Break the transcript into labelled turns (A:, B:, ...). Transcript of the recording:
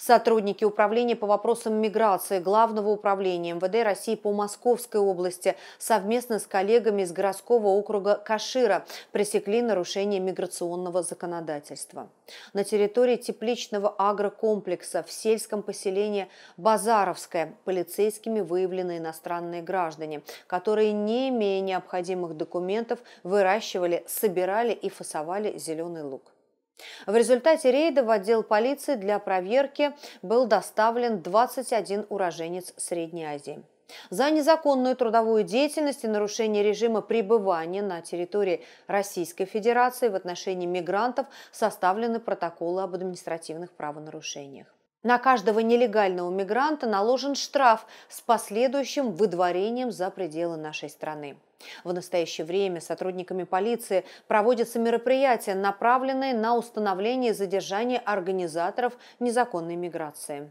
A: Сотрудники Управления по
B: вопросам миграции Главного управления МВД России по Московской области совместно с коллегами из городского округа Кашира пресекли нарушение миграционного законодательства. На территории тепличного агрокомплекса в сельском поселении Базаровское полицейскими выявлены иностранные граждане, которые, не имея необходимых документов, выращивали, собирали и фасовали зеленый лук. В результате рейда в отдел полиции для проверки был доставлен 21 уроженец Средней Азии. За незаконную трудовую деятельность и нарушение режима пребывания на территории Российской Федерации в отношении мигрантов составлены протоколы об административных правонарушениях. На каждого нелегального мигранта наложен штраф с последующим выдворением за пределы нашей страны. В настоящее время сотрудниками полиции проводятся мероприятия, направленные на установление и задержание организаторов незаконной миграции.